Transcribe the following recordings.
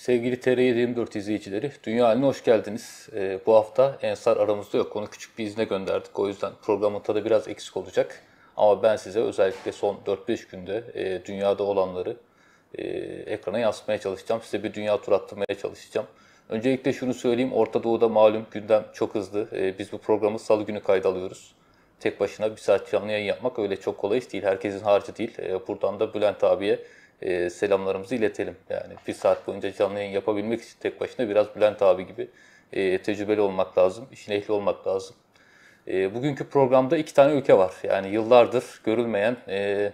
Sevgili TR724 izleyicileri, Dünya Haline hoş geldiniz. Ee, bu hafta Ensar aramızda yok. Onu küçük bir izne gönderdik. O yüzden programın tadı biraz eksik olacak. Ama ben size özellikle son 4-5 günde e, dünyada olanları e, ekrana yansıtmaya çalışacağım. Size bir dünya tur attırmaya çalışacağım. Öncelikle şunu söyleyeyim. Orta Doğu'da malum gündem çok hızlı. E, biz bu programı salı günü kaydalıyoruz. Tek başına bir saat canlı yayın yapmak öyle çok kolay iş değil. Herkesin harcı değil. E, buradan da Bülent abiye e, selamlarımızı iletelim. Yani bir saat boyunca canlı yayın yapabilmek için tek başına biraz Bülent abi gibi e, tecrübeli olmak lazım, işin ehli olmak lazım. E, bugünkü programda iki tane ülke var. Yani yıllardır görülmeyen e,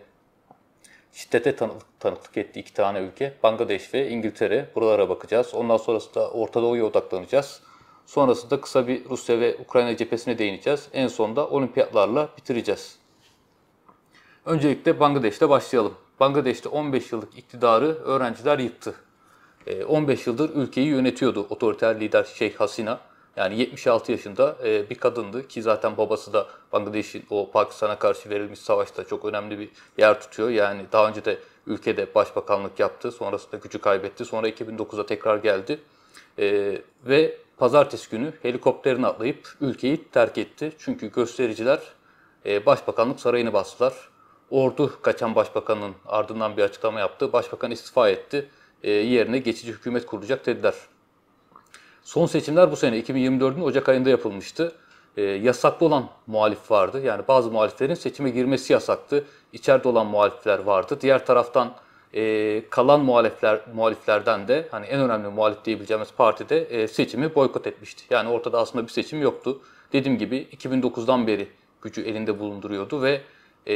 şiddete tanıklık, tanıklık etti iki tane ülke. Bangladeş ve İngiltere. Buralara bakacağız. Ondan sonrasında Orta Doğu'ya odaklanacağız. Sonrasında kısa bir Rusya ve Ukrayna cephesine değineceğiz. En sonunda olimpiyatlarla bitireceğiz. Öncelikle Bangladeş'te başlayalım. Bangladeş'te 15 yıllık iktidarı öğrenciler yıktı. 15 e, yıldır ülkeyi yönetiyordu otoriter lider Şeyh Hasina. Yani 76 yaşında e, bir kadındı ki zaten babası da Bangladeş'in o Pakistan'a karşı verilmiş savaşta çok önemli bir yer tutuyor. Yani daha önce de ülkede başbakanlık yaptı, sonrasında gücü kaybetti, sonra 2009'a tekrar geldi e, ve pazartesi günü helikopterini atlayıp ülkeyi terk etti. Çünkü göstericiler başbakanlık sarayını bastılar ordu kaçan başbakanın ardından bir açıklama yaptı. Başbakan istifa etti. E, yerine geçici hükümet kurulacak dediler. Son seçimler bu sene 2024'ün Ocak ayında yapılmıştı. E, yasaklı olan muhalif vardı. Yani bazı muhaliflerin seçime girmesi yasaktı. İçeride olan muhalifler vardı. Diğer taraftan e, kalan muhalifler muhaliflerden de hani en önemli muhalif diyebileceğimiz parti de e, seçimi boykot etmişti. Yani ortada aslında bir seçim yoktu. Dediğim gibi 2009'dan beri gücü elinde bulunduruyordu ve e,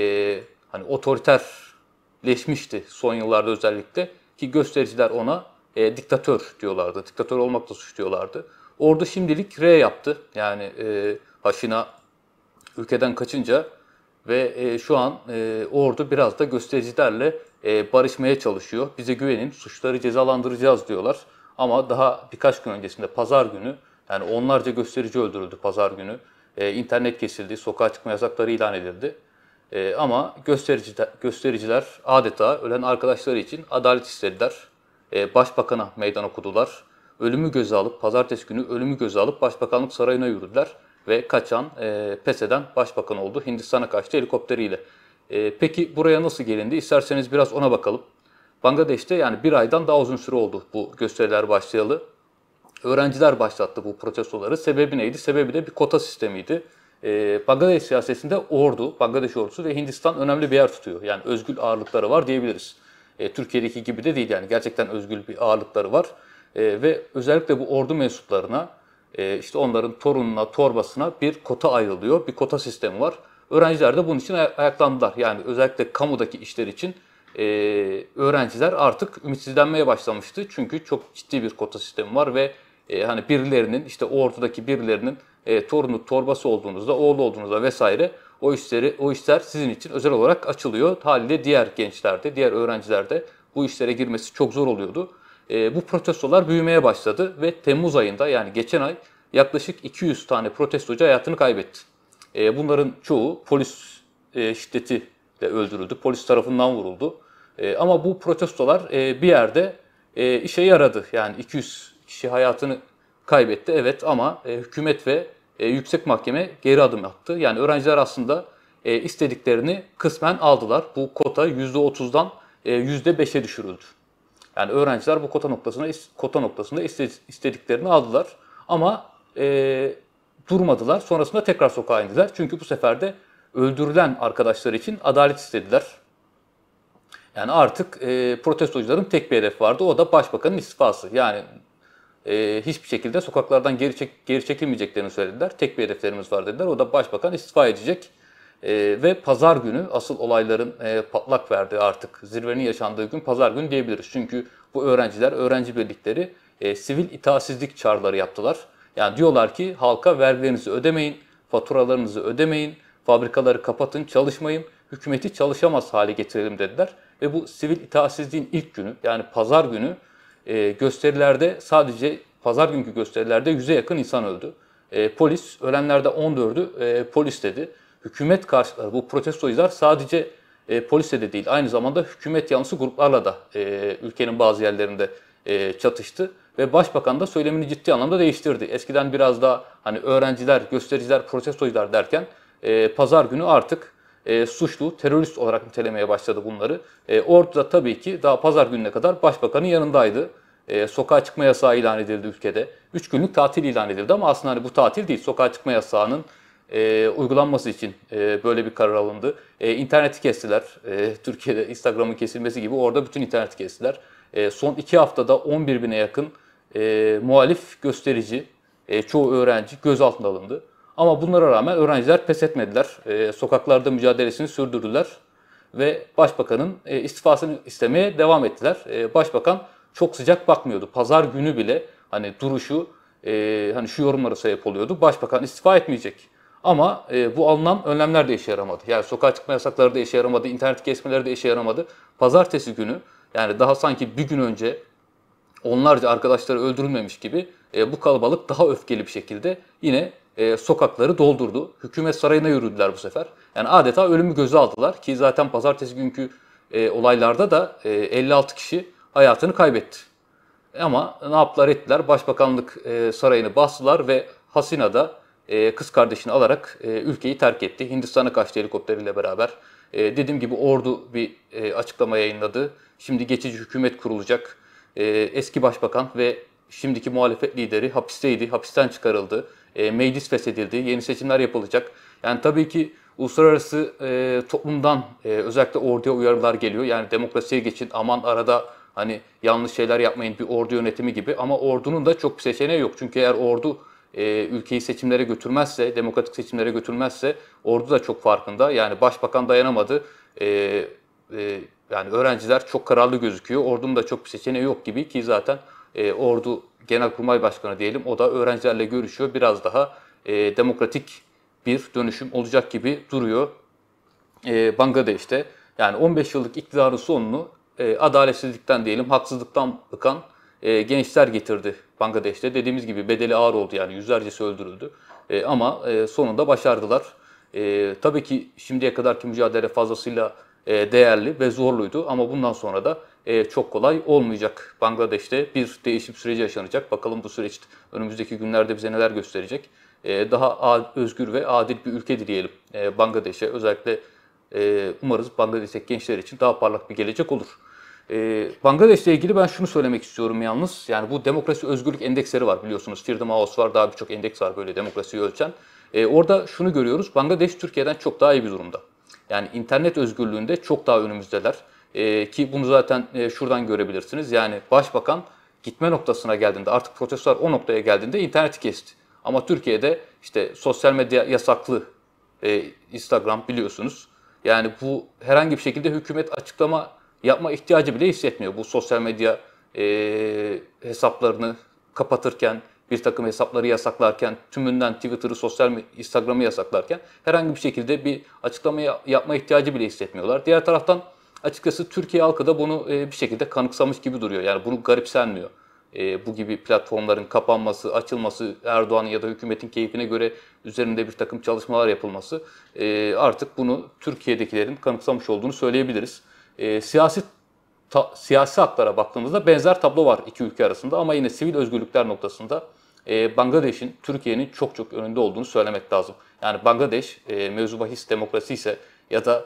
hani otoriterleşmişti son yıllarda özellikle ki göstericiler ona e, diktatör diyorlardı. Diktatör olmakla suçluyorlardı. Orada şimdilik R yaptı. Yani e, Haşina ülkeden kaçınca ve e, şu an e, ordu biraz da göstericilerle e, barışmaya çalışıyor. Bize güvenin, suçları cezalandıracağız diyorlar. Ama daha birkaç gün öncesinde pazar günü yani onlarca gösterici öldürüldü pazar günü. E, internet kesildi, sokağa çıkma yasakları ilan edildi. E, ama göstericiler, göstericiler adeta ölen arkadaşları için adalet istediler. E, başbakana meydan okudular. Ölümü göze alıp, pazartesi günü ölümü göze alıp başbakanlık sarayına yürüdüler. Ve kaçan, e, pes eden başbakan oldu. Hindistan'a kaçtı helikopteriyle. E, peki buraya nasıl gelindi? İsterseniz biraz ona bakalım. Bangladeş'te yani bir aydan daha uzun süre oldu bu gösteriler başlayalı. Öğrenciler başlattı bu protestoları. Sebebi neydi? Sebebi de bir kota sistemiydi e, Bangladeş siyasetinde ordu, Bangladeş ordusu ve Hindistan önemli bir yer tutuyor. Yani özgül ağırlıkları var diyebiliriz. E, Türkiye'deki gibi de değil yani gerçekten özgül bir ağırlıkları var. E, ve özellikle bu ordu mensuplarına e, işte onların torununa, torbasına bir kota ayrılıyor. Bir kota sistemi var. Öğrenciler de bunun için ay- ayaklandılar. Yani özellikle kamudaki işler için e, öğrenciler artık ümitsizlenmeye başlamıştı. Çünkü çok ciddi bir kota sistemi var ve e, hani birilerinin işte ordudaki birilerinin e, torunu, torbası olduğunuzda, oğlu olduğunuzda vesaire o işleri o işler sizin için özel olarak açılıyor. Haliyle diğer gençlerde, diğer öğrencilerde bu işlere girmesi çok zor oluyordu. E, bu protestolar büyümeye başladı ve Temmuz ayında yani geçen ay yaklaşık 200 tane protestocu hayatını kaybetti. E, bunların çoğu polis e, şiddeti de öldürüldü, polis tarafından vuruldu. E, ama bu protestolar e, bir yerde e, işe yaradı. Yani 200 kişi hayatını kaybetti evet ama e, hükümet ve e, yüksek mahkeme geri adım attı. Yani öğrenciler aslında e, istediklerini kısmen aldılar. Bu kota %30'dan e, %5'e düşürüldü. Yani öğrenciler bu kota noktasına kota noktasında istediklerini aldılar ama e, durmadılar. Sonrasında tekrar sokağa indiler. Çünkü bu sefer de öldürülen arkadaşları için adalet istediler. Yani artık e, protestocuların tek bir hedef vardı. O da başbakanın istifası. Yani e, hiçbir şekilde sokaklardan geri, çek, geri çekilmeyeceklerini söylediler. Tek bir hedeflerimiz var dediler. O da başbakan istifa edecek. E, ve pazar günü asıl olayların e, patlak verdiği artık zirvenin yaşandığı gün pazar günü diyebiliriz. Çünkü bu öğrenciler, öğrenci birlikleri e, sivil itaatsizlik çağrıları yaptılar. Yani diyorlar ki halka vergilerinizi ödemeyin, faturalarınızı ödemeyin, fabrikaları kapatın, çalışmayın, hükümeti çalışamaz hale getirelim dediler. Ve bu sivil itaatsizliğin ilk günü yani pazar günü e, gösterilerde sadece pazar günkü gösterilerde 100'e yakın insan öldü. E, polis ölenlerde 14'ü e, polis dedi. Hükümet karşıtları bu protestocular sadece e, polise de değil aynı zamanda hükümet yanlısı gruplarla da e, ülkenin bazı yerlerinde e, çatıştı ve başbakan da söylemini ciddi anlamda değiştirdi. Eskiden biraz daha hani öğrenciler, göstericiler, protestocular derken e, pazar günü artık e, suçlu, terörist olarak nitelemeye başladı bunları. E, ortada tabii ki daha pazar gününe kadar başbakanın yanındaydı. E, sokağa çıkma yasağı ilan edildi ülkede. Üç günlük tatil ilan edildi ama aslında hani bu tatil değil. Sokağa çıkma yasağının e, uygulanması için e, böyle bir karar alındı. E, interneti kestiler. E, Türkiye'de Instagram'ın kesilmesi gibi orada bütün interneti kestiler. E, son iki haftada 11 bine yakın e, muhalif gösterici, e, çoğu öğrenci gözaltına alındı. Ama bunlara rağmen öğrenciler pes etmediler. E, sokaklarda mücadelesini sürdürdüler ve başbakanın e, istifasını istemeye devam ettiler. E, başbakan çok sıcak bakmıyordu. Pazar günü bile hani duruşu e, hani şu yorumlara sebep oluyordu. Başbakan istifa etmeyecek. Ama e, bu alınan önlemler de işe yaramadı. Yani sokağa çıkma yasakları da işe yaramadı, internet kesmeleri de işe yaramadı. Pazartesi günü yani daha sanki bir gün önce onlarca arkadaşları öldürülmemiş gibi e, bu kalabalık daha öfkeli bir şekilde yine e, sokakları doldurdu. Hükümet sarayına yürüdüler bu sefer. Yani adeta ölümü göze aldılar ki zaten pazartesi günkü e, olaylarda da e, 56 kişi hayatını kaybetti. E, ama ne yaptılar ettiler? Başbakanlık e, sarayını bastılar ve Hasina'da e, kız kardeşini alarak e, ülkeyi terk etti. Hindistan'a kaçtı helikopteriyle beraber. E, dediğim gibi ordu bir e, açıklama yayınladı. Şimdi geçici hükümet kurulacak. E, eski başbakan ve şimdiki muhalefet lideri hapisteydi, hapisten çıkarıldı. E, meclis feshedildi. Yeni seçimler yapılacak. Yani tabii ki uluslararası e, toplumdan e, özellikle orduya uyarılar geliyor. Yani demokrasiye geçin aman arada hani yanlış şeyler yapmayın bir ordu yönetimi gibi. Ama ordunun da çok bir seçeneği yok. Çünkü eğer ordu e, ülkeyi seçimlere götürmezse, demokratik seçimlere götürmezse ordu da çok farkında. Yani başbakan dayanamadı. E, e, yani öğrenciler çok kararlı gözüküyor. Ordunun da çok bir seçeneği yok gibi ki zaten e, ordu genelkurmay başkanı diyelim o da öğrencilerle görüşüyor. Biraz daha e, demokratik bir dönüşüm olacak gibi duruyor e, Bangladeş'te. Yani 15 yıllık iktidarın sonunu e, adaletsizlikten diyelim haksızlıktan bıkan e, gençler getirdi Bangladeş'te. Dediğimiz gibi bedeli ağır oldu yani yüzlercesi öldürüldü. E, ama e, sonunda başardılar. E, tabii ki şimdiye kadarki mücadele fazlasıyla e, değerli ve zorluydu ama bundan sonra da e, çok kolay olmayacak. Bangladeş'te bir değişim süreci yaşanacak. Bakalım bu süreç önümüzdeki günlerde bize neler gösterecek. E, daha özgür ve adil bir ülke dileyelim e, Bangladeş'e. Özellikle e, umarız Bangladeş'teki gençler için daha parlak bir gelecek olur. E, Bangladeş'le ilgili ben şunu söylemek istiyorum yalnız. Yani bu demokrasi özgürlük endeksleri var biliyorsunuz. Freedom House var, daha birçok endeks var böyle demokrasiyi ölçen. E, orada şunu görüyoruz. Bangladeş Türkiye'den çok daha iyi bir durumda. Yani internet özgürlüğünde çok daha önümüzdeler. E, ki bunu zaten e, şuradan görebilirsiniz. Yani başbakan gitme noktasına geldiğinde artık protestolar o noktaya geldiğinde interneti kesti. Ama Türkiye'de işte sosyal medya yasaklı e, Instagram biliyorsunuz. Yani bu herhangi bir şekilde hükümet açıklama yapma ihtiyacı bile hissetmiyor. Bu sosyal medya e, hesaplarını kapatırken, bir takım hesapları yasaklarken, tümünden Twitter'ı, sosyal Instagram'ı yasaklarken herhangi bir şekilde bir açıklama yapma ihtiyacı bile hissetmiyorlar. Diğer taraftan açıkçası Türkiye halkı da bunu e, bir şekilde kanıksamış gibi duruyor. Yani bunu garipsenmiyor. E, bu gibi platformların kapanması, açılması, Erdoğan ya da hükümetin keyfine göre üzerinde bir takım çalışmalar yapılması e, artık bunu Türkiye'dekilerin kanıksamış olduğunu söyleyebiliriz. siyasi ta, siyasi haklara baktığımızda benzer tablo var iki ülke arasında ama yine sivil özgürlükler noktasında Bangladeş'in Türkiye'nin çok çok önünde olduğunu söylemek lazım. Yani Bangladeş mevzu bahis demokrasi ise ya da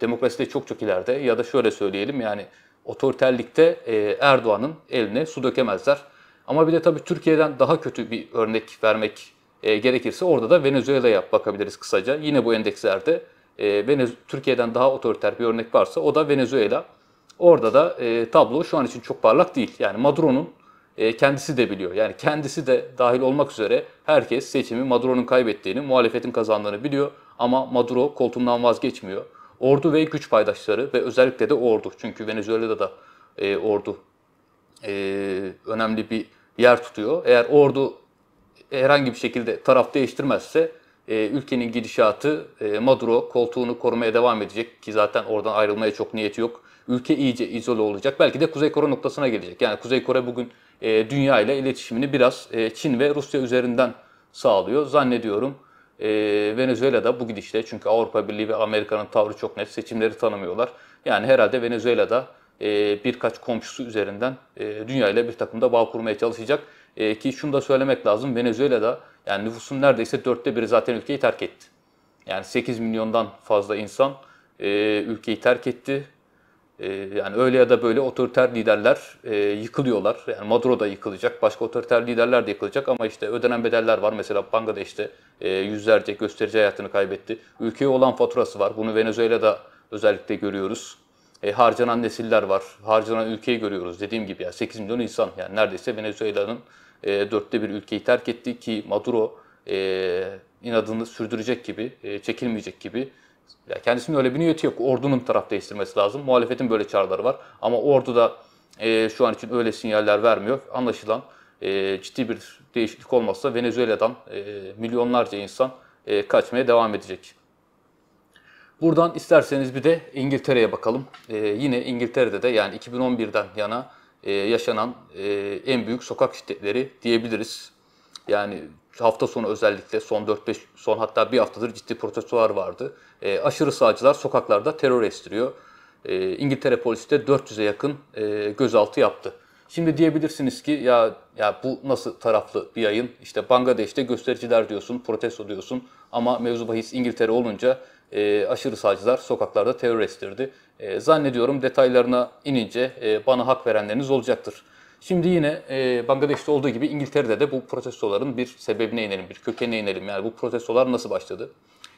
demokraside çok çok ileride ya da şöyle söyleyelim yani otoriterlikte e, Erdoğan'ın eline su dökemezler. Ama bir de tabii Türkiye'den daha kötü bir örnek vermek e, gerekirse orada da Venezuela'ya bakabiliriz kısaca. Yine bu endekslerde e, Türkiye'den daha otoriter bir örnek varsa o da Venezuela. Orada da e, tablo şu an için çok parlak değil. Yani Maduro'nun e, kendisi de biliyor. Yani kendisi de dahil olmak üzere herkes seçimi Maduro'nun kaybettiğini, muhalefetin kazandığını biliyor. Ama Maduro koltuğundan vazgeçmiyor. Ordu ve güç paydaşları ve özellikle de ordu. Çünkü Venezuela'da da e, ordu e, önemli bir yer tutuyor. Eğer ordu herhangi bir şekilde taraf değiştirmezse e, ülkenin gidişatı e, Maduro koltuğunu korumaya devam edecek ki zaten oradan ayrılmaya çok niyeti yok. Ülke iyice izole olacak. Belki de Kuzey Kore noktasına gelecek. Yani Kuzey Kore bugün e, dünya ile iletişimini biraz e, Çin ve Rusya üzerinden sağlıyor. Zannediyorum e, Venezuela'da bu gidişle çünkü Avrupa Birliği ve Amerika'nın tavrı çok net seçimleri tanımıyorlar. Yani herhalde Venezuela'da e, birkaç komşusu üzerinden e, dünya ile bir takım da bağ kurmaya çalışacak. E, ki şunu da söylemek lazım Venezuela'da yani nüfusun neredeyse dörtte biri zaten ülkeyi terk etti. Yani 8 milyondan fazla insan e, ülkeyi terk etti. Ee, yani öyle ya da böyle otoriter liderler e, yıkılıyorlar. Yani Maduro da yıkılacak, başka otoriter liderler de yıkılacak ama işte ödenen bedeller var. Mesela Bangladeş'te e, yüzlerce gösterici hayatını kaybetti. Ülkeye olan faturası var. Bunu Venezuela'da özellikle görüyoruz. E, harcanan nesiller var, harcanan ülkeyi görüyoruz. Dediğim gibi yani 8 milyon insan yani neredeyse Venezuela'nın e, dörtte bir ülkeyi terk etti ki Maduro e, inadını sürdürecek gibi, e, çekilmeyecek gibi ya kendisinin öyle bir niyeti yok. Ordunun taraf değiştirmesi lazım. Muhalefetin böyle çağrıları var. Ama ordu da e, şu an için öyle sinyaller vermiyor. Anlaşılan e, ciddi bir değişiklik olmazsa Venezuela'dan e, milyonlarca insan e, kaçmaya devam edecek. Buradan isterseniz bir de İngiltere'ye bakalım. E, yine İngiltere'de de yani 2011'den yana e, yaşanan e, en büyük sokak şiddetleri diyebiliriz. Yani hafta sonu özellikle son 4-5 son hatta bir haftadır ciddi protestolar vardı. E, aşırı sağcılar sokaklarda terör estiriyor. E, İngiltere polisi de 400'e yakın e, gözaltı yaptı. Şimdi diyebilirsiniz ki ya ya bu nasıl taraflı bir yayın? İşte Bangladeş'te göstericiler diyorsun, protesto diyorsun ama mevzu bahis İngiltere olunca e, aşırı sağcılar sokaklarda terör estirdi. E, zannediyorum detaylarına inince e, bana hak verenleriniz olacaktır. Şimdi yine e, Bangladeş'te olduğu gibi İngiltere'de de bu protestoların bir sebebine inelim, bir kökenine inelim. Yani bu protestolar nasıl başladı?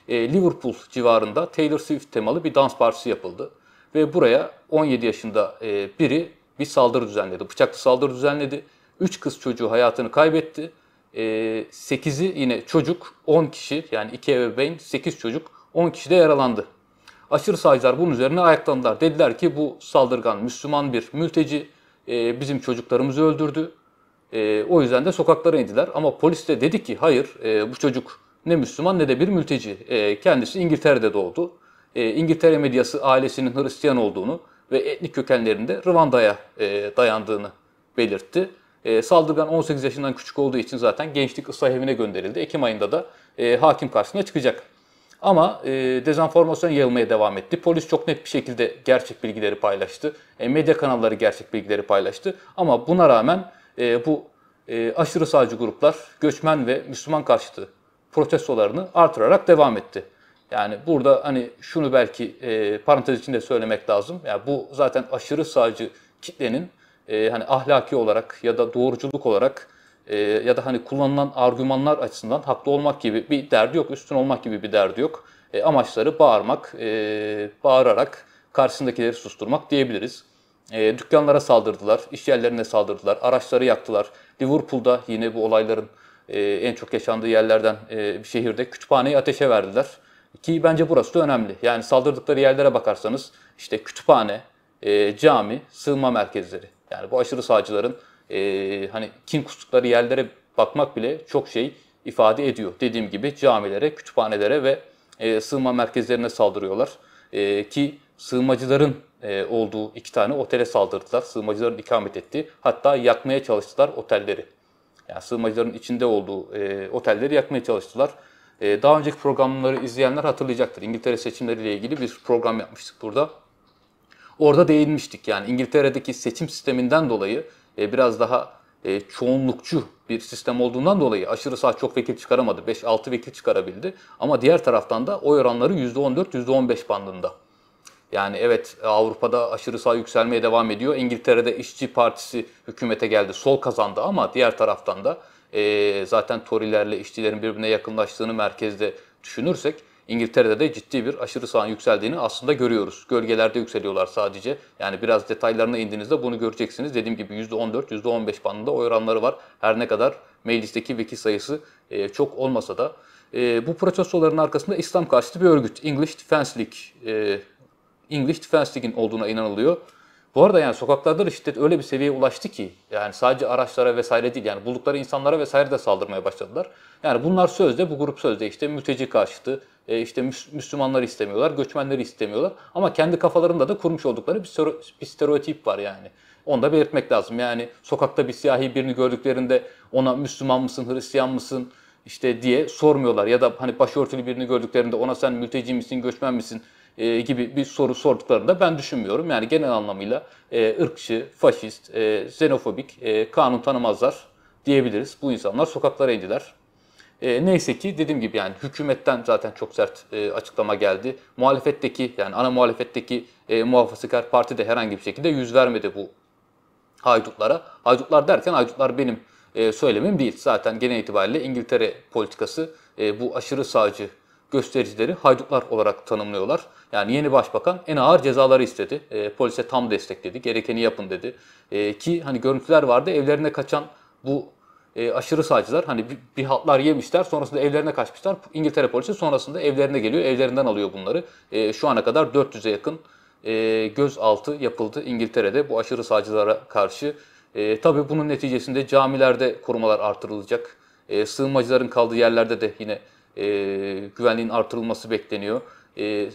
E, Liverpool civarında Taylor Swift temalı bir dans partisi yapıldı. Ve buraya 17 yaşında e, biri bir saldırı düzenledi. Bıçaklı saldırı düzenledi. 3 kız çocuğu hayatını kaybetti. E, 8'i yine çocuk, 10 kişi yani 2 ebeveyn, 8 çocuk, 10 kişi de yaralandı. Aşırı sağcılar bunun üzerine ayaklandılar. Dediler ki bu saldırgan Müslüman bir mülteci e, bizim çocuklarımızı öldürdü. E, o yüzden de sokaklara indiler. Ama polis de dedi ki hayır e, bu çocuk ne Müslüman ne de bir mülteci. E, kendisi İngiltere'de doğdu. E, İngiltere medyası ailesinin Hristiyan olduğunu ve etnik kökenlerinde Rwanda'ya e, dayandığını belirtti. E, saldırgan 18 yaşından küçük olduğu için zaten gençlik ıslah evine gönderildi. Ekim ayında da e, hakim karşısına çıkacak. Ama e, dezenformasyon yayılmaya devam etti. Polis çok net bir şekilde gerçek bilgileri paylaştı. E, medya kanalları gerçek bilgileri paylaştı. Ama buna rağmen e, bu e, aşırı sağcı gruplar göçmen ve Müslüman karşıtı protestolarını artırarak devam etti. Yani burada hani şunu belki e, parantez içinde söylemek lazım. Yani bu zaten aşırı sağcı kitlenin e, hani ahlaki olarak ya da doğruculuk olarak e, ya da hani kullanılan argümanlar açısından haklı olmak gibi bir derdi yok, üstün olmak gibi bir derdi yok. E, amaçları bağırmak, e, bağırarak karşısındakileri susturmak diyebiliriz. E, dükkanlara saldırdılar, iş yerlerine saldırdılar, araçları yaktılar. Liverpool'da yine bu olayların e, en çok yaşandığı yerlerden e, bir şehirde kütüphaneyi ateşe verdiler. Ki bence burası da önemli. Yani saldırdıkları yerlere bakarsanız işte kütüphane, e, cami, sığınma merkezleri. Yani bu aşırı sağcıların e, hani kim kustukları yerlere bakmak bile çok şey ifade ediyor. Dediğim gibi camilere, kütüphanelere ve e, sığınma merkezlerine saldırıyorlar. E, ki sığınmacıların e, olduğu iki tane otele saldırdılar. Sığınmacıların ikamet ettiği, hatta yakmaya çalıştılar otelleri. Yani sığınmacıların içinde olduğu e, otelleri yakmaya çalıştılar. E, daha önceki programları izleyenler hatırlayacaktır. İngiltere seçimleriyle ilgili bir program yapmıştık burada. Orada değinmiştik yani İngiltere'deki seçim sisteminden dolayı e, biraz daha e, çoğunlukçu bir sistem olduğundan dolayı aşırı sağ çok vekil çıkaramadı. 5-6 vekil çıkarabildi. Ama diğer taraftan da oy oranları %14-15 bandında. Yani evet Avrupa'da aşırı sağ yükselmeye devam ediyor. İngiltere'de işçi partisi hükümete geldi. Sol kazandı ama diğer taraftan da e, zaten Tory'lerle işçilerin birbirine yakınlaştığını merkezde düşünürsek İngiltere'de de ciddi bir aşırı sağın yükseldiğini aslında görüyoruz. Gölgelerde yükseliyorlar sadece. Yani biraz detaylarına indiğinizde bunu göreceksiniz. Dediğim gibi %14, %15 bandında oy oranları var. Her ne kadar meclisteki vekil sayısı e, çok olmasa da. E, bu protestoların arkasında İslam karşıtı bir örgüt. English Defense League, e, English Defense League'in olduğuna inanılıyor. Bu arada yani sokaklarda da şiddet öyle bir seviyeye ulaştı ki yani sadece araçlara vesaire değil yani buldukları insanlara vesaire de saldırmaya başladılar. Yani bunlar sözde bu grup sözde işte mülteci karşıtı, e, işte Müslümanları istemiyorlar, göçmenleri istemiyorlar. Ama kendi kafalarında da kurmuş oldukları bir, stereotip var yani. Onu da belirtmek lazım. Yani sokakta bir siyahi birini gördüklerinde ona Müslüman mısın, Hristiyan mısın işte diye sormuyorlar. Ya da hani başörtülü birini gördüklerinde ona sen mülteci misin, göçmen misin e, gibi bir soru sorduklarında ben düşünmüyorum. Yani genel anlamıyla e, ırkçı, faşist, e, xenofobik, e, kanun tanımazlar diyebiliriz. Bu insanlar sokaklara indiler. E, neyse ki dediğim gibi yani hükümetten zaten çok sert e, açıklama geldi. Muhalefetteki yani ana muhalefetteki e, muhafazakar parti de herhangi bir şekilde yüz vermedi bu haydutlara. Haydutlar derken haydutlar benim e, söylemim değil. Zaten genel itibariyle İngiltere politikası e, bu aşırı sağcı göstericileri haydutlar olarak tanımlıyorlar. Yani yeni başbakan en ağır cezaları istedi. E, polise tam destek dedi. Gerekeni yapın dedi. E, ki hani görüntüler vardı evlerine kaçan bu e, aşırı sağcılar hani bir, bir hatlar yemişler sonrasında evlerine kaçmışlar. İngiltere polisi sonrasında evlerine geliyor evlerinden alıyor bunları. E, şu ana kadar 400'e yakın e, gözaltı yapıldı İngiltere'de bu aşırı sağcılara karşı. E, tabii bunun neticesinde camilerde korumalar artırılacak. E, sığınmacıların kaldığı yerlerde de yine e, güvenliğin artırılması bekleniyor. E,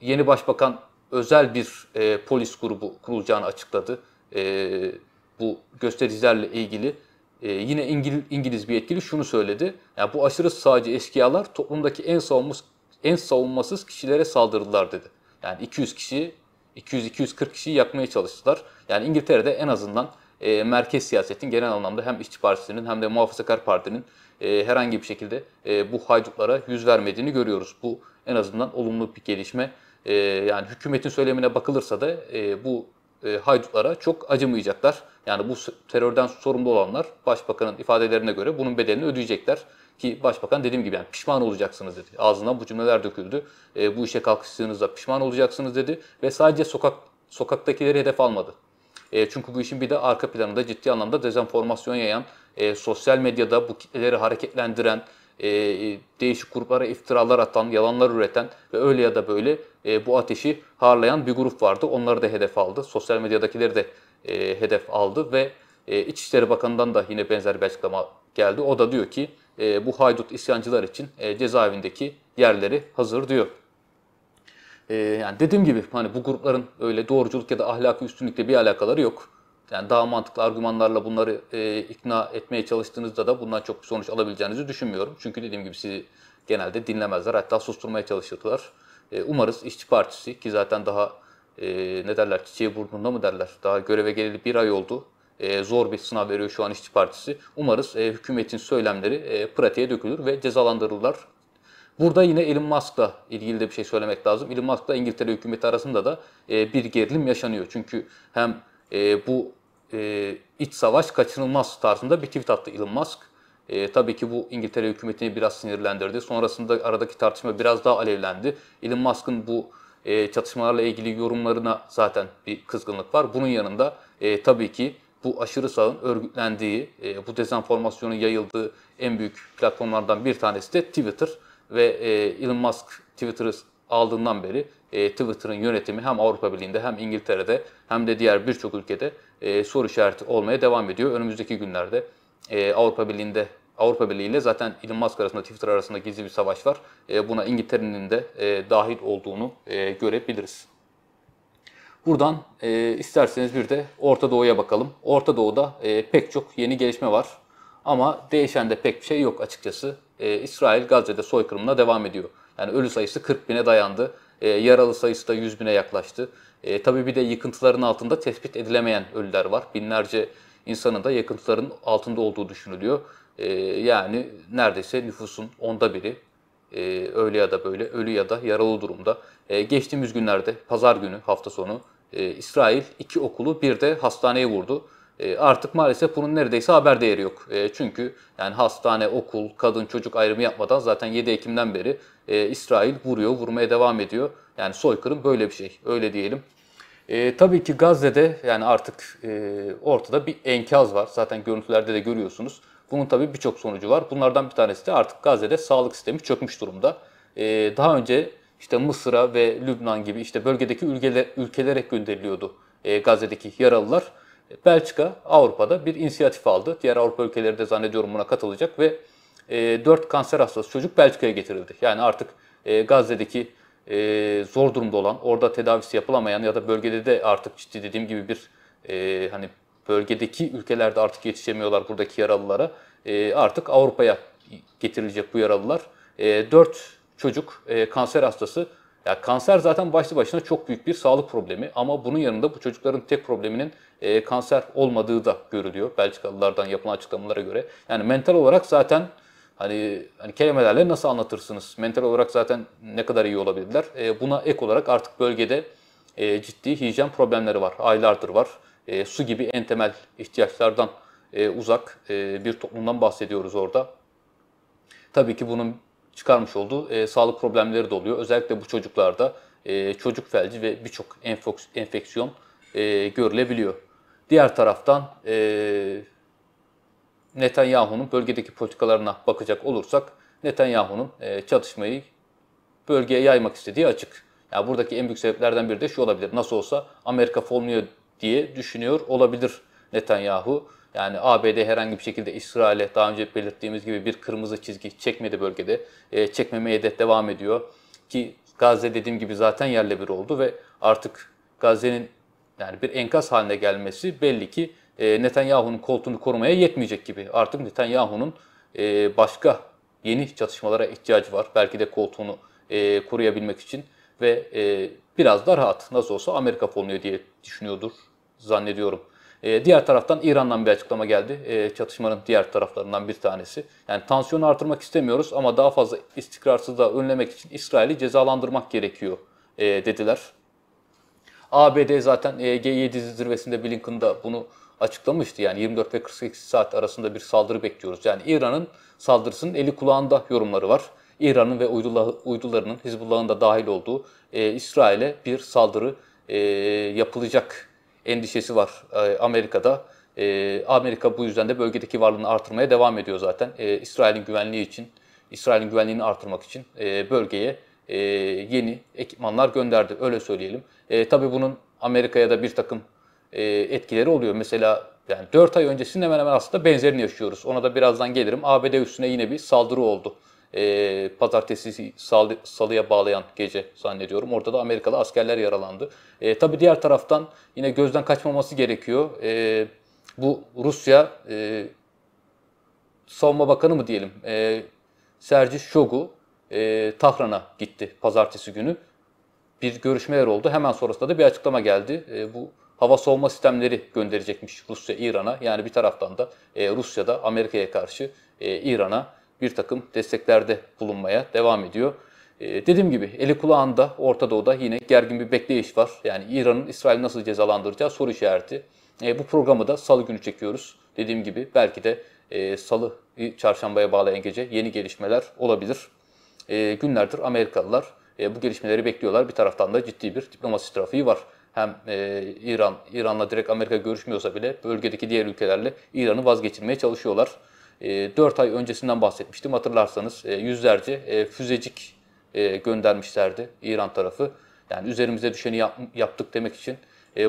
yeni başbakan özel bir e, polis grubu kurulacağını açıkladı. E, bu göstericilerle ilgili e, yine İngil, İngiliz bir yetkili şunu söyledi. Yani bu aşırı sağcı eskiyalar toplumdaki en savunmasız, en savunmasız kişilere saldırdılar dedi. Yani 200 kişi, 200-240 kişiyi yakmaya çalıştılar. Yani İngiltere'de en azından e, merkez siyasetin genel anlamda hem işçi Partisi'nin hem de Muhafazakar Parti'nin e, herhangi bir şekilde e, bu haydutlara yüz vermediğini görüyoruz. Bu en azından olumlu bir gelişme. E, yani hükümetin söylemine bakılırsa da e, bu e, haydutlara çok acımayacaklar. Yani bu terörden sorumlu olanlar başbakanın ifadelerine göre bunun bedelini ödeyecekler. Ki başbakan dediğim gibi yani pişman olacaksınız dedi. Ağzından bu cümleler döküldü. E, bu işe kalkıştığınızda pişman olacaksınız dedi. Ve sadece sokak sokaktakileri hedef almadı. E, çünkü bu işin bir de arka planında ciddi anlamda dezenformasyon yayan, e, sosyal medyada bu kitleleri hareketlendiren, e, değişik gruplara iftiralar atan, yalanlar üreten ve öyle ya da böyle e, bu ateşi harlayan bir grup vardı. Onları da hedef aldı. Sosyal medyadakileri de e, hedef aldı ve e, İçişleri Bakanı'ndan da yine benzer bir açıklama geldi. O da diyor ki e, bu haydut isyancılar için e, cezaevindeki yerleri hazır diyor. E, yani dediğim gibi hani bu grupların öyle doğruculuk ya da ahlaki üstünlükle bir alakaları yok yani daha mantıklı argümanlarla bunları e, ikna etmeye çalıştığınızda da bundan çok bir sonuç alabileceğinizi düşünmüyorum. Çünkü dediğim gibi sizi genelde dinlemezler. Hatta susturmaya çalışırlar. E, umarız İşçi Partisi ki zaten daha e, ne derler çiçeği burnunda mı derler. Daha göreve geleli bir ay oldu. E, zor bir sınav veriyor şu an İşçi Partisi. Umarız e, hükümetin söylemleri e, pratiğe dökülür ve cezalandırılırlar. Burada yine Elon Musk'la ilgili de bir şey söylemek lazım. Elon Musk'la İngiltere hükümeti arasında da e, bir gerilim yaşanıyor. Çünkü hem e, bu e, iç savaş kaçınılmaz tarzında bir tweet attı Elon Musk. E, tabii ki bu İngiltere hükümetini biraz sinirlendirdi. Sonrasında aradaki tartışma biraz daha alevlendi. Elon Musk'ın bu e, çatışmalarla ilgili yorumlarına zaten bir kızgınlık var. Bunun yanında e, tabii ki bu aşırı sağın örgütlendiği, e, bu dezenformasyonun yayıldığı en büyük platformlardan bir tanesi de Twitter. Ve e, Elon Musk Twitter'ı aldığından beri e, Twitter'ın yönetimi hem Avrupa Birliği'nde hem İngiltere'de hem de diğer birçok ülkede e, soru işareti olmaya devam ediyor. Önümüzdeki günlerde e, Avrupa Birliği'nde Avrupa Birliği ile zaten Elon Musk arasında Twitter arasında gizli bir savaş var. E, buna İngiltere'nin de e, dahil olduğunu e, görebiliriz. Buradan e, isterseniz bir de Orta Doğu'ya bakalım. Orta Doğu'da e, pek çok yeni gelişme var. Ama değişen de pek bir şey yok açıkçası. E, İsrail Gazze'de soykırımına devam ediyor. Yani ölü sayısı 40 bine dayandı. E, yaralı sayısı da 100 bine yaklaştı. E, tabii bir de yıkıntıların altında tespit edilemeyen ölüler var. Binlerce insanın da yıkıntıların altında olduğu düşünülüyor. E, yani neredeyse nüfusun onda biri e, öyle ya da böyle ölü ya da yaralı durumda. E, geçtiğimiz günlerde pazar günü hafta sonu e, İsrail iki okulu bir de hastaneye vurdu. E, artık maalesef bunun neredeyse haber değeri yok. E, çünkü yani hastane, okul, kadın, çocuk ayrımı yapmadan zaten 7 Ekim'den beri e, İsrail vuruyor, vurmaya devam ediyor. Yani soykırım böyle bir şey, öyle diyelim. E, tabii ki Gazze'de yani artık e, ortada bir enkaz var. Zaten görüntülerde de görüyorsunuz. Bunun tabii birçok sonucu var. Bunlardan bir tanesi de artık Gazze'de sağlık sistemi çökmüş durumda. E, daha önce işte Mısır'a ve Lübnan gibi işte bölgedeki ülkeler, ülkelere gönderiliyordu e, Gazze'deki yaralılar. Belçika Avrupa'da bir inisiyatif aldı. Diğer Avrupa ülkeleri de zannediyorum buna katılacak ve e, 4 kanser hastası çocuk Belçika'ya getirildi. Yani artık e, Gazze'deki e, zor durumda olan, orada tedavisi yapılamayan ya da bölgede de artık ciddi dediğim gibi bir e, hani bölgedeki ülkelerde artık yetişemiyorlar buradaki yaralılara. artık Avrupa'ya getirilecek bu yaralılar. E, 4 çocuk kanser hastası ya kanser zaten başlı başına çok büyük bir sağlık problemi ama bunun yanında bu çocukların tek probleminin e, kanser olmadığı da görülüyor Belçikalılardan yapılan açıklamalara göre. Yani mental olarak zaten hani hani kelimelerle nasıl anlatırsınız? Mental olarak zaten ne kadar iyi olabilirler? E, buna ek olarak artık bölgede e, ciddi hijyen problemleri var. Aylardır var. E, su gibi en temel ihtiyaçlardan e, uzak e, bir toplumdan bahsediyoruz orada. Tabii ki bunun çıkarmış olduğu e, sağlık problemleri de oluyor. Özellikle bu çocuklarda e, çocuk felci ve birçok enfeksiyon e, görülebiliyor. Diğer taraftan e, Netanyahu'nun bölgedeki politikalarına bakacak olursak Netanyahu'nun e, çatışmayı bölgeye yaymak istediği açık. Yani buradaki en büyük sebeplerden biri de şu olabilir. Nasıl olsa Amerika fonluyor diye düşünüyor olabilir Netanyahu. Yani ABD herhangi bir şekilde İsrail'e daha önce belirttiğimiz gibi bir kırmızı çizgi çekmedi bölgede. E, çekmemeye de devam ediyor. Ki Gazze dediğim gibi zaten yerle bir oldu ve artık Gazze'nin yani bir enkaz haline gelmesi belli ki e, Netanyahu'nun koltuğunu korumaya yetmeyecek gibi. Artık Netanyahu'nun e, başka yeni çatışmalara ihtiyacı var. Belki de koltuğunu e, koruyabilmek için ve e, biraz da rahat. Nasıl olsa Amerika fonluyor diye düşünüyordur zannediyorum. Ee, diğer taraftan İran'dan bir açıklama geldi. Ee, çatışmanın diğer taraflarından bir tanesi. Yani tansiyonu artırmak istemiyoruz ama daha fazla istikrarsızlığı önlemek için İsrail'i cezalandırmak gerekiyor e, dediler. ABD zaten e, G7 zirvesinde Blinken'da bunu açıklamıştı. Yani 24 ve 48 saat arasında bir saldırı bekliyoruz. Yani İran'ın saldırısının eli kulağında yorumları var. İran'ın ve uydularının Hizbullah'ın da dahil olduğu e, İsrail'e bir saldırı yapılacak endişesi var e, Amerika'da. E, Amerika bu yüzden de bölgedeki varlığını artırmaya devam ediyor zaten. E, İsrail'in güvenliği için, İsrail'in güvenliğini artırmak için bölgeye yeni ekipmanlar gönderdi. Öyle söyleyelim. Tabii bunun Amerika'ya da bir takım etkileri oluyor. Mesela yani 4 ay öncesinde hemen hemen aslında benzerini yaşıyoruz. Ona da birazdan gelirim. ABD üstüne yine bir saldırı oldu e, pazartesi salı, salıya bağlayan gece zannediyorum. Orada da Amerikalı askerler yaralandı. E, tabii diğer taraftan yine gözden kaçmaması gerekiyor. E, bu Rusya e, savunma bakanı mı diyelim e, Sergi Şogu, e, Tahran'a gitti pazartesi günü. Bir görüşmeler oldu. Hemen sonrasında da bir açıklama geldi. E, bu hava soğuma sistemleri gönderecekmiş Rusya İran'a. Yani bir taraftan da e, Rusya'da Amerika'ya karşı e, İran'a bir takım desteklerde bulunmaya devam ediyor. E, dediğim gibi eli kulağında Orta Doğu'da yine gergin bir bekleyiş var. Yani İran'ın İsrail'i nasıl cezalandıracağı soru işareti. E, bu programı da salı günü çekiyoruz. Dediğim gibi belki de e, salı e, çarşambaya bağlayan gece yeni gelişmeler olabilir. E, günlerdir Amerikalılar e, bu gelişmeleri bekliyorlar. Bir taraftan da ciddi bir diplomasi trafiği var. Hem e, İran, İran'la direkt Amerika görüşmüyorsa bile bölgedeki diğer ülkelerle İran'ı vazgeçirmeye çalışıyorlar. 4 e, ay öncesinden bahsetmiştim hatırlarsanız e, yüzlerce e, füzecik göndermişlerdi İran tarafı. Yani üzerimize düşeni yaptık demek için.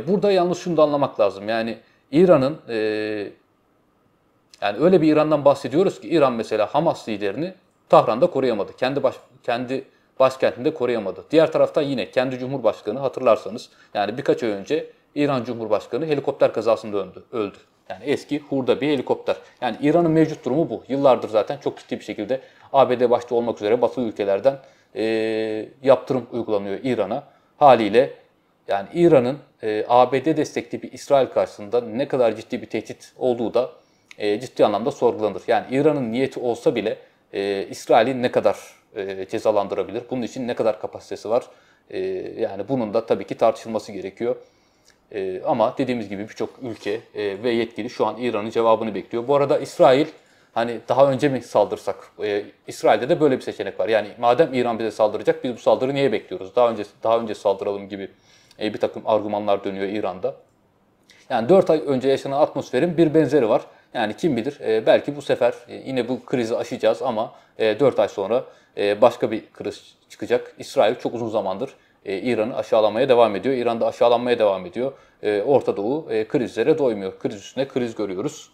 Burada yalnız şunu da anlamak lazım yani İran'ın yani öyle bir İran'dan bahsediyoruz ki İran mesela Hamas liderini Tahran'da koruyamadı. Kendi baş, kendi başkentinde koruyamadı. Diğer taraftan yine kendi Cumhurbaşkanı hatırlarsanız yani birkaç ay önce İran Cumhurbaşkanı helikopter kazasında öldü. öldü. Yani eski hurda bir helikopter. Yani İran'ın mevcut durumu bu. Yıllardır zaten çok ciddi bir şekilde ABD başta olmak üzere batılı ülkelerden e, yaptırım uygulanıyor İran'a. Haliyle yani İran'ın e, ABD destekli bir İsrail karşısında ne kadar ciddi bir tehdit olduğu da e, ciddi anlamda sorgulanır. Yani İran'ın niyeti olsa bile e, İsrail'i ne kadar e, cezalandırabilir? Bunun için ne kadar kapasitesi var? E, yani bunun da tabii ki tartışılması gerekiyor. E, ama dediğimiz gibi birçok ülke e, ve yetkili şu an İran'ın cevabını bekliyor. Bu arada İsrail hani daha önce mi saldırsak? E, İsrail'de de böyle bir seçenek var. Yani madem İran bize saldıracak biz bu saldırı niye bekliyoruz? Daha önce daha önce saldıralım gibi e, bir takım argümanlar dönüyor İran'da. Yani 4 ay önce yaşanan atmosferin bir benzeri var. Yani kim bilir e, belki bu sefer e, yine bu krizi aşacağız ama e, 4 ay sonra e, başka bir kriz çıkacak. İsrail çok uzun zamandır e, İran'ı aşağılamaya devam ediyor. İran da aşağılanmaya devam ediyor. E, Orta Doğu e, krizlere doymuyor. Kriz üstüne kriz görüyoruz.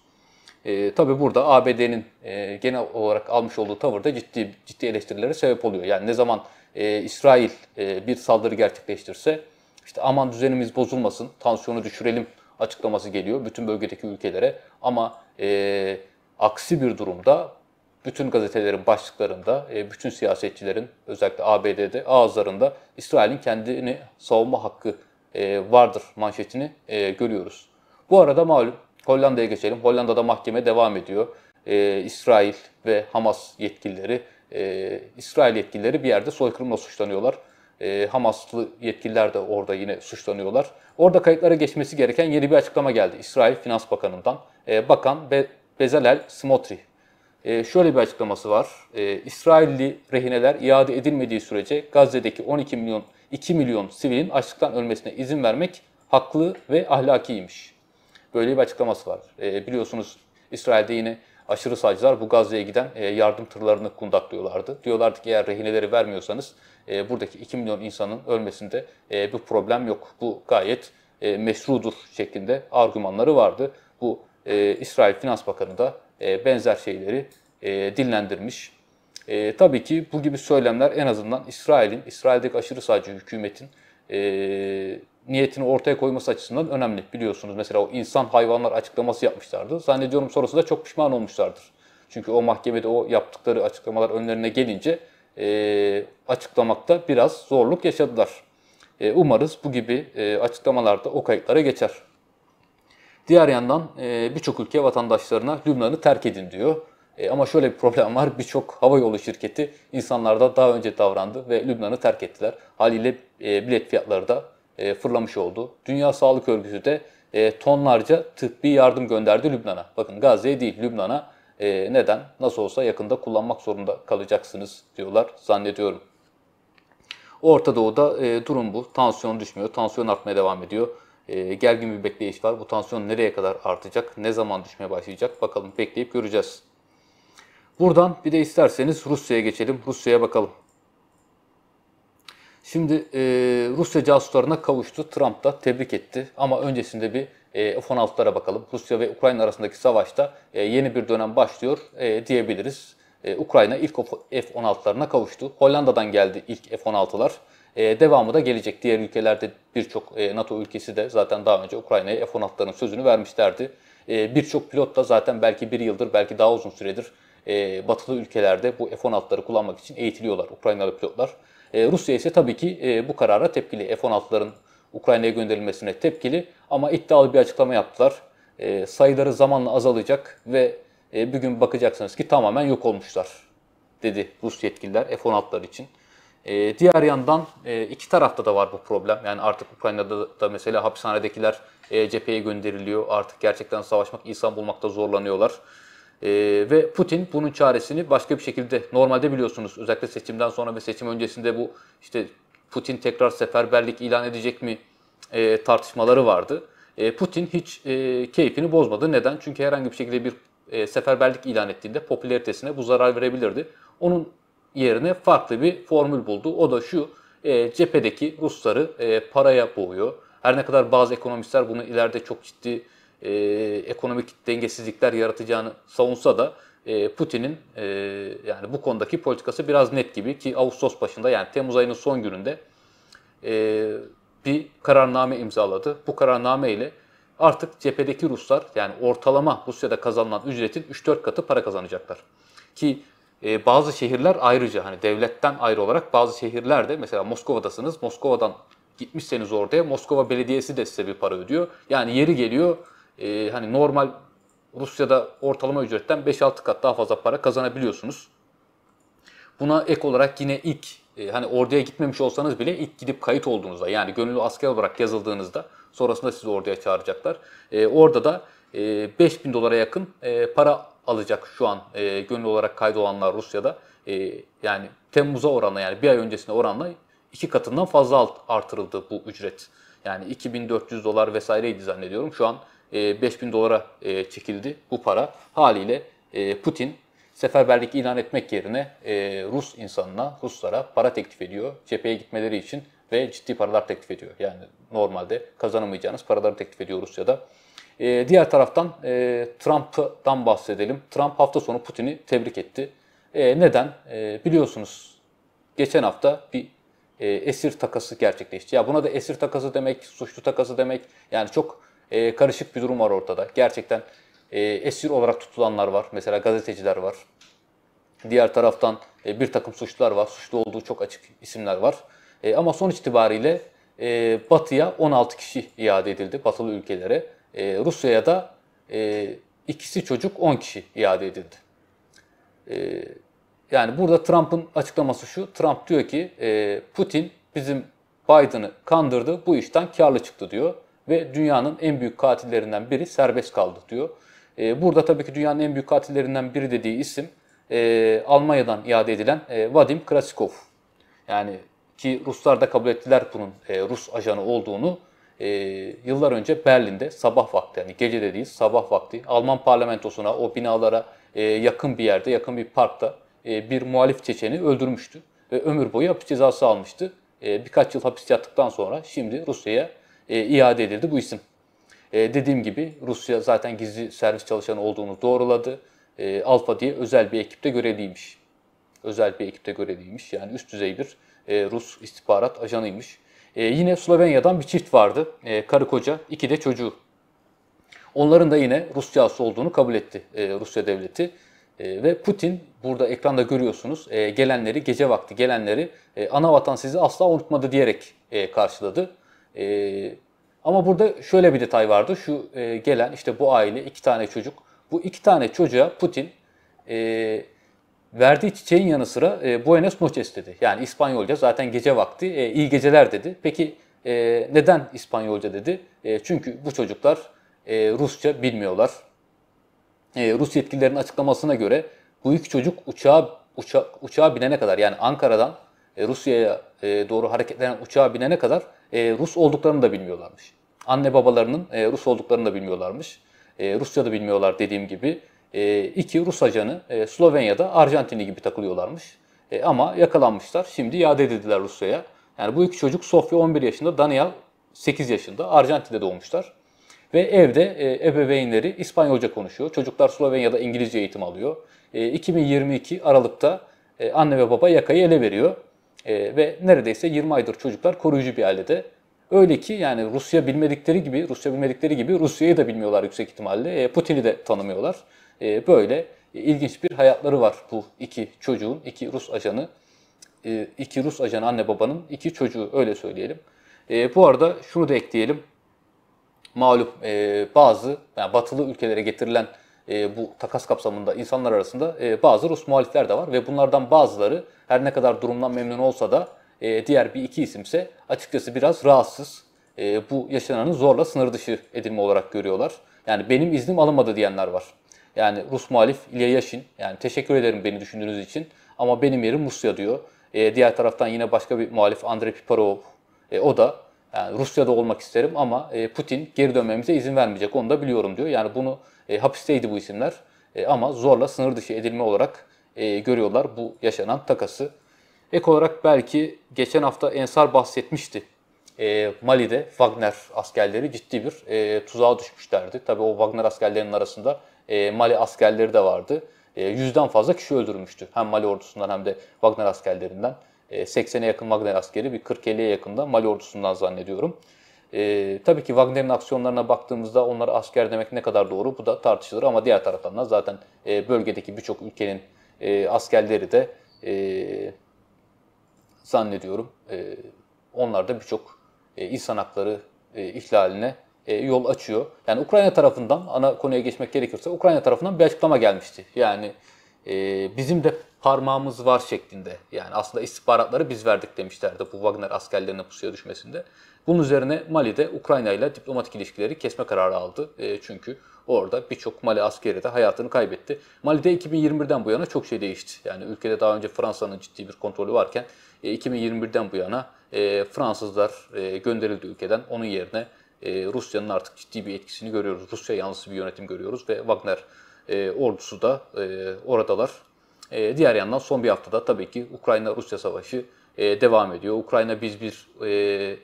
E, tabii burada ABD'nin e, genel olarak almış olduğu tavır da ciddi ciddi eleştirilere sebep oluyor. Yani ne zaman e, İsrail e, bir saldırı gerçekleştirse işte aman düzenimiz bozulmasın, tansiyonu düşürelim açıklaması geliyor bütün bölgedeki ülkelere. Ama e, aksi bir durumda bütün gazetelerin başlıklarında, e, bütün siyasetçilerin özellikle ABD'de ağızlarında İsrail'in kendini savunma hakkı e, vardır manşetini e, görüyoruz. Bu arada malum Hollanda'ya geçelim. Hollanda'da mahkeme devam ediyor. İsrail ve Hamas yetkilileri, İsrail yetkilileri bir yerde soykırımla suçlanıyorlar. Hamaslı yetkililer de orada yine suçlanıyorlar. Orada kayıtlara geçmesi gereken yeni bir açıklama geldi İsrail Finans Bakanı'ndan. Bakan Bezalel Smotrich ee, şöyle bir açıklaması var. Ee, İsrailli rehineler iade edilmediği sürece Gazze'deki 12 milyon 2 milyon sivilin açlıktan ölmesine izin vermek haklı ve ahlakiymiş. Böyle bir açıklaması var. Ee, biliyorsunuz İsrail'de yine aşırı sağcılar bu Gazze'ye giden e, yardım tırlarını kundaklıyorlardı. Diyorlardı ki eğer rehineleri vermiyorsanız e, buradaki 2 milyon insanın ölmesinde e, bir problem yok. Bu gayet meşrudur şeklinde argümanları vardı. Bu İsrail Finans Bakanı da e, benzer şeyleri e, dinlendirmiş. E, tabii ki bu gibi söylemler en azından İsrail'in, İsrail'deki aşırı sağcı hükümetin e, niyetini ortaya koyması açısından önemli. Biliyorsunuz mesela o insan hayvanlar açıklaması yapmışlardı. Zannediyorum sonrasında çok pişman olmuşlardır. Çünkü o mahkemede o yaptıkları açıklamalar önlerine gelince e, açıklamakta biraz zorluk yaşadılar. E, umarız bu gibi e, açıklamalarda o kayıtlara geçer. Diğer yandan e, birçok ülke vatandaşlarına Lübnan'ı terk edin diyor. E, ama şöyle bir problem var. Birçok hava yolu şirketi insanlarda daha önce davrandı ve Lübnan'ı terk ettiler. Haliyle e, bilet fiyatları da e, fırlamış oldu. Dünya Sağlık Örgütü de tonlarca tıbbi yardım gönderdi Lübnan'a. Bakın Gazze'ye değil Lübnan'a. neden? Nasıl olsa yakında kullanmak zorunda kalacaksınız diyorlar zannediyorum. Orta Doğu'da durum bu. Tansiyon düşmüyor. Tansiyon artmaya devam ediyor. Ee, gergin bir bekleyiş var. Bu tansiyon nereye kadar artacak? Ne zaman düşmeye başlayacak? Bakalım bekleyip göreceğiz. Buradan bir de isterseniz Rusya'ya geçelim. Rusya'ya bakalım. Şimdi e, Rusya casuslarına kavuştu. Trump da tebrik etti. Ama öncesinde bir e, F-16'lara bakalım. Rusya ve Ukrayna arasındaki savaşta e, yeni bir dönem başlıyor e, diyebiliriz. E, Ukrayna ilk F-16'larına kavuştu. Hollanda'dan geldi ilk F-16'lar. E, devamı da gelecek. Diğer ülkelerde birçok e, NATO ülkesi de zaten daha önce Ukrayna'ya F-16'ların sözünü vermişlerdi. E, birçok pilot da zaten belki bir yıldır belki daha uzun süredir batılı ülkelerde bu F-16'ları kullanmak için eğitiliyorlar Ukraynalı pilotlar. Rusya ise tabii ki bu karara tepkili. F-16'ların Ukrayna'ya gönderilmesine tepkili ama iddialı bir açıklama yaptılar. E, sayıları zamanla azalacak ve bir gün bakacaksınız ki tamamen yok olmuşlar dedi Rus yetkililer F-16'lar için. E, diğer yandan e, iki tarafta da var bu problem. Yani artık Ukrayna'da da mesela hapishanedekiler e, cepheye gönderiliyor. Artık gerçekten savaşmak, insan bulmakta zorlanıyorlar. E, ve Putin bunun çaresini başka bir şekilde, normalde biliyorsunuz özellikle seçimden sonra ve seçim öncesinde bu işte Putin tekrar seferberlik ilan edecek mi e, tartışmaları vardı. E, Putin hiç e, keyfini bozmadı. Neden? Çünkü herhangi bir şekilde bir e, seferberlik ilan ettiğinde popülaritesine bu zarar verebilirdi. Onun yerine farklı bir formül buldu. O da şu e, cephedeki Rusları e, paraya boğuyor. Her ne kadar bazı ekonomistler bunu ileride çok ciddi e, ekonomik dengesizlikler yaratacağını savunsa da e, Putin'in e, yani bu konudaki politikası biraz net gibi ki Ağustos başında yani Temmuz ayının son gününde e, bir kararname imzaladı. Bu kararname ile artık cephedeki Ruslar yani ortalama Rusya'da kazanılan ücretin 3-4 katı para kazanacaklar. Ki ee, bazı şehirler ayrıca hani devletten ayrı olarak bazı şehirlerde mesela Moskova'dasınız. Moskova'dan gitmişseniz oraya Moskova Belediyesi de size bir para ödüyor. Yani yeri geliyor e, hani normal Rusya'da ortalama ücretten 5-6 kat daha fazla para kazanabiliyorsunuz. Buna ek olarak yine ilk e, hani orduya gitmemiş olsanız bile ilk gidip kayıt olduğunuzda yani gönüllü asker olarak yazıldığınızda sonrasında sizi orduya çağıracaklar. E, orada da e, 5000 dolara yakın e, para alacak şu an e, gönüllü olarak kaydolanlar Rusya'da. E, yani Temmuz'a oranla yani bir ay öncesine oranla iki katından fazla alt, artırıldı bu ücret. Yani 2400 dolar vesaireydi zannediyorum. Şu an e, 5000 dolara e, çekildi bu para. Haliyle e, Putin seferberlik ilan etmek yerine e, Rus insanına, Ruslara para teklif ediyor. Cepheye gitmeleri için ve ciddi paralar teklif ediyor. Yani normalde kazanamayacağınız paraları teklif ediyor Rusya'da. Ee, diğer taraftan e, Trump'dan bahsedelim. Trump hafta sonu Putin'i tebrik etti. E, neden? E, biliyorsunuz geçen hafta bir esir takası gerçekleşti. Ya buna da esir takası demek, suçlu takası demek yani çok karışık bir durum var ortada. Gerçekten esir olarak tutulanlar var. Mesela gazeteciler var. Diğer taraftan bir takım suçlular var. Suçlu olduğu çok açık isimler var. ama son itibariyle Batı'ya 16 kişi iade edildi, Batılı ülkelere e, Rusya'ya da e, ikisi çocuk 10 kişi iade edildi. E, yani burada Trump'ın açıklaması şu. Trump diyor ki e, Putin bizim Biden'ı kandırdı bu işten karlı çıktı diyor. Ve dünyanın en büyük katillerinden biri serbest kaldı diyor. E, burada tabii ki dünyanın en büyük katillerinden biri dediği isim e, Almanya'dan iade edilen e, Vadim Krasikov. Yani ki Ruslar da kabul ettiler bunun e, Rus ajanı olduğunu e, yıllar önce Berlin'de sabah vakti yani gece de değil sabah vakti Alman parlamentosuna o binalara e, yakın bir yerde yakın bir parkta e, bir muhalif Çeçeni öldürmüştü ve ömür boyu hapis cezası almıştı. E, birkaç yıl hapis yattıktan sonra şimdi Rusya'ya e, iade edildi bu isim. E, dediğim gibi Rusya zaten gizli servis çalışanı olduğunu doğruladı. E, Alfa diye özel bir ekipte görevliymiş. Özel bir ekipte görevliymiş yani üst düzey bir e, Rus istihbarat ajanıymış. E, yine Slovenya'dan bir çift vardı. E, karı koca, iki de çocuğu. Onların da yine Rus olduğunu kabul etti e, Rusya devleti. E, ve Putin burada ekranda görüyorsunuz e, gelenleri gece vakti gelenleri e, ana vatan sizi asla unutmadı diyerek e, karşıladı. E, ama burada şöyle bir detay vardı. Şu e, gelen işte bu aile iki tane çocuk. Bu iki tane çocuğa Putin e, Verdiği çiçeğin yanı sıra e, Buenos noches dedi. Yani İspanyolca zaten gece vakti e, iyi geceler dedi. Peki e, neden İspanyolca dedi? E, çünkü bu çocuklar e, Rusça bilmiyorlar. E, Rus yetkililerin açıklamasına göre bu iki çocuk uçağa, uça, uçağa binene kadar yani Ankara'dan e, Rusya'ya e, doğru hareketlenen uçağa binene kadar e, Rus olduklarını da bilmiyorlarmış. Anne babalarının e, Rus olduklarını da bilmiyorlarmış. E, Rusça da bilmiyorlar dediğim gibi. E, iki Rus ajanı e, Slovenya'da Arjantinli gibi takılıyorlarmış. E, ama yakalanmışlar. Şimdi iade edildiler Rusya'ya. Yani bu iki çocuk Sofya 11 yaşında, Daniel 8 yaşında. Arjantin'de doğmuşlar. Ve evde e, ebeveynleri İspanyolca konuşuyor. Çocuklar Slovenya'da İngilizce eğitim alıyor. E, 2022 Aralık'ta e, anne ve baba yakayı ele veriyor. E, ve neredeyse 20 aydır çocuklar koruyucu bir ailede. Öyle ki yani Rusya bilmedikleri gibi, Rusya bilmedikleri gibi Rusya'yı da bilmiyorlar yüksek ihtimalle. E, Putin'i de tanımıyorlar. Ee, böyle ilginç bir hayatları var bu iki çocuğun, iki Rus ajanı, ee, iki Rus ajanı anne babanın iki çocuğu öyle söyleyelim. Ee, bu arada şunu da ekleyelim. Malum e, bazı yani batılı ülkelere getirilen e, bu takas kapsamında insanlar arasında e, bazı Rus muhalifler de var ve bunlardan bazıları her ne kadar durumdan memnun olsa da diğer bir iki isimse açıkçası biraz rahatsız. bu yaşananı zorla sınır dışı edilme olarak görüyorlar. Yani benim iznim alınmadı diyenler var. Yani Rus muhalif İlya Yaşin yani teşekkür ederim beni düşündüğünüz için ama benim yerim Rusya diyor. E, diğer taraftan yine başka bir muhalif Andrei Piparov e, o da yani Rusya'da olmak isterim ama e, Putin geri dönmemize izin vermeyecek onu da biliyorum diyor. Yani bunu e, hapisteydi bu isimler e, ama zorla sınır dışı edilme olarak e, görüyorlar bu yaşanan takası. Ek olarak belki geçen hafta Ensar bahsetmişti. E, Mali'de Wagner askerleri ciddi bir e, tuzağa düşmüşlerdi. Tabii o Wagner askerlerinin arasında e, Mali askerleri de vardı. E, yüzden fazla kişi öldürmüştü. Hem Mali ordusundan hem de Wagner askerlerinden. E, 80'e yakın Wagner askeri, bir 40-50'ye da Mali ordusundan zannediyorum. E, tabii ki Wagner'in aksiyonlarına baktığımızda onlara asker demek ne kadar doğru bu da tartışılır ama diğer taraftan da zaten e, bölgedeki birçok ülkenin e, askerleri de e, zannediyorum e, onlar da birçok e, insan hakları e, ihlaline e, yol açıyor. Yani Ukrayna tarafından ana konuya geçmek gerekirse Ukrayna tarafından bir açıklama gelmişti. Yani e, bizim de parmağımız var şeklinde. Yani aslında istihbaratları biz verdik demişlerdi bu Wagner askerlerinin pusuya düşmesinde. Bunun üzerine Mali de Ukrayna ile diplomatik ilişkileri kesme kararı aldı. E, çünkü orada birçok Mali askeri de hayatını kaybetti. Mali'de 2021'den bu yana çok şey değişti. Yani ülkede daha önce Fransa'nın ciddi bir kontrolü varken e, 2021'den bu yana e, Fransızlar e, gönderildi ülkeden. Onun yerine e, Rusya'nın artık ciddi bir etkisini görüyoruz. Rusya yanlısı bir yönetim görüyoruz ve Wagner e, ordusu da e, oradalar. diğer yandan son bir haftada tabii ki Ukrayna-Rusya savaşı devam ediyor. Ukrayna biz bir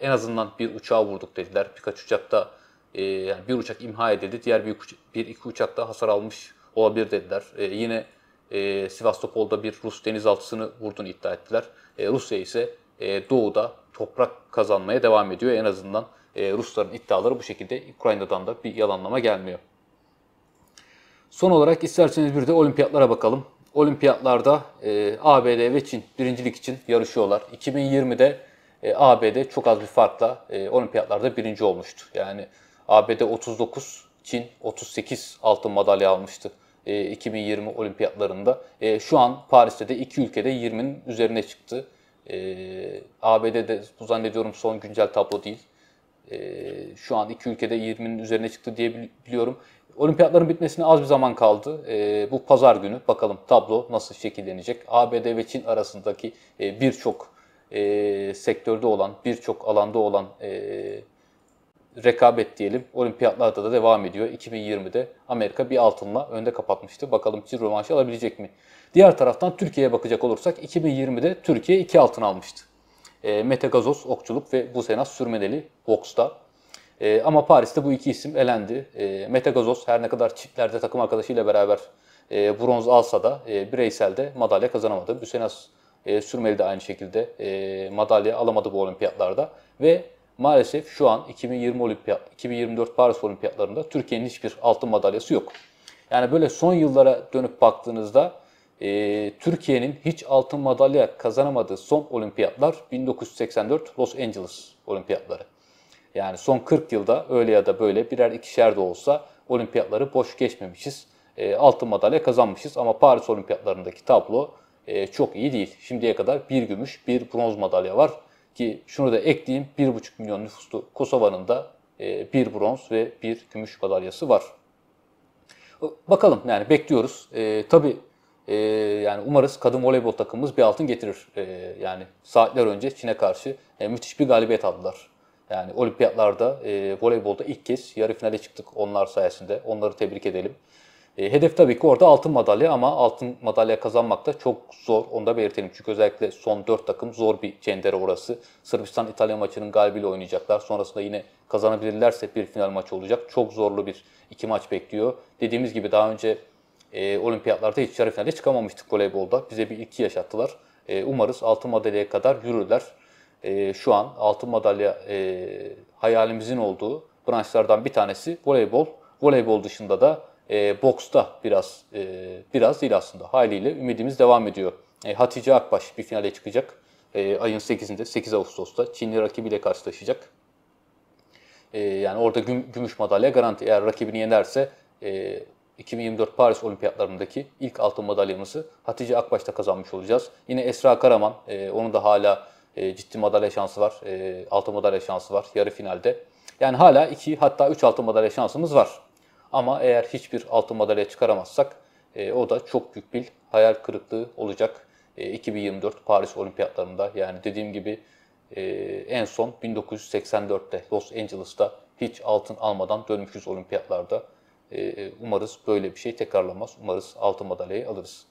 en azından bir uçağı vurduk dediler. Birkaç uçakta yani bir uçak imha edildi. Diğer bir, bir iki uçakta hasar almış olabilir dediler. yine e, Sivastopol'da bir Rus denizaltısını vurduğunu iddia ettiler. Rusya ise doğuda toprak kazanmaya devam ediyor. En azından e, Rusların iddiaları bu şekilde Ukrayna'dan da bir yalanlama gelmiyor. Son olarak isterseniz bir de olimpiyatlara bakalım. Olimpiyatlarda e, ABD ve Çin birincilik için yarışıyorlar. 2020'de e, ABD çok az bir farkla olimpiyatlarda birinci olmuştu. Yani ABD 39, Çin 38 altın madalya almıştı 2020 olimpiyatlarında. şu an Paris'te de iki ülkede 20'nin üzerine çıktı. ABD'de bu zannediyorum son güncel tablo değil. Ee, şu an iki ülkede 20'nin üzerine çıktı diye biliyorum. Olimpiyatların bitmesine az bir zaman kaldı. Ee, bu pazar günü bakalım tablo nasıl şekillenecek. ABD ve Çin arasındaki e, birçok e, sektörde olan, birçok alanda olan e, rekabet diyelim olimpiyatlarda da devam ediyor. 2020'de Amerika bir altınla önde kapatmıştı. Bakalım Çin rövanşı alabilecek mi? Diğer taraftan Türkiye'ye bakacak olursak 2020'de Türkiye iki altın almıştı. E, Mete Gazoz okçuluk ve Busenas sürmeneli boksta. E, ama Paris'te bu iki isim elendi. E, Mete Gazoz her ne kadar çiftlerde takım arkadaşıyla beraber e, bronz alsa da e, bireyselde madalya kazanamadı. Busenas e, sürmeli de aynı şekilde e, madalya alamadı bu olimpiyatlarda ve maalesef şu an 2020 olimpiyat 2024 Paris olimpiyatlarında Türkiye'nin hiçbir altın madalyası yok. Yani böyle son yıllara dönüp baktığınızda e, Türkiye'nin hiç altın madalya kazanamadığı son olimpiyatlar 1984 Los Angeles olimpiyatları. Yani son 40 yılda öyle ya da böyle birer ikişer de olsa olimpiyatları boş geçmemişiz. E, altın madalya kazanmışız ama Paris olimpiyatlarındaki tablo e, çok iyi değil. Şimdiye kadar bir gümüş bir bronz madalya var. Ki şunu da ekleyeyim 1,5 milyon nüfuslu Kosova'nın da e, bir bronz ve bir gümüş madalyası var. Bakalım yani bekliyoruz. E, tabii e, yani umarız kadın voleybol takımımız bir altın getirir. E, yani saatler önce Çin'e karşı e, müthiş bir galibiyet aldılar. Yani olimpiyatlarda e, voleybolda ilk kez yarı finale çıktık onlar sayesinde. Onları tebrik edelim. E, hedef tabii ki orada altın madalya ama altın madalya kazanmak da çok zor. Onu da belirtelim. Çünkü özellikle son 4 takım zor bir cendere orası. Sırbistan-İtalya maçının galibiyle oynayacaklar. Sonrasında yine kazanabilirlerse bir final maçı olacak. Çok zorlu bir iki maç bekliyor. Dediğimiz gibi daha önce e, olimpiyatlarda hiç yarı finale çıkamamıştık voleybolda. Bize bir ilki yaşattılar. E, ee, umarız altın madalyaya kadar yürürler. E, şu an altın madalya e, hayalimizin olduğu branşlardan bir tanesi voleybol. Voleybol dışında da e, boksta biraz e, biraz değil aslında haliyle ümidimiz devam ediyor. E, Hatice Akbaş bir finale çıkacak. E, ayın 8'inde 8 Ağustos'ta Çinli rakibiyle karşılaşacak. E, yani orada güm, gümüş madalya garanti. Eğer rakibini yenerse e, 2024 Paris Olimpiyatlarındaki ilk altın madalyamızı Hatice Akbaş'ta kazanmış olacağız. Yine Esra Karaman, e, onun da hala e, ciddi madalya şansı var, e, altın madalya şansı var yarı finalde. Yani hala 2 hatta 3 altın madalya şansımız var. Ama eğer hiçbir altın madalya çıkaramazsak e, o da çok büyük bir hayal kırıklığı olacak. E, 2024 Paris Olimpiyatlarında yani dediğim gibi e, en son 1984'te Los Angeles'ta hiç altın almadan dönmüşüz olimpiyatlarda. Ee, umarız böyle bir şey tekrarlamaz. Umarız altın madalyayı alırız.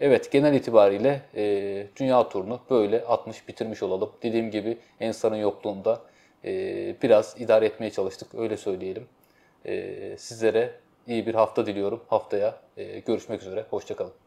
Evet genel itibariyle e, dünya turunu böyle atmış bitirmiş olalım. Dediğim gibi Ensar'ın yokluğunda e, biraz idare etmeye çalıştık öyle söyleyelim. E, sizlere iyi bir hafta diliyorum. Haftaya e, görüşmek üzere. Hoşçakalın.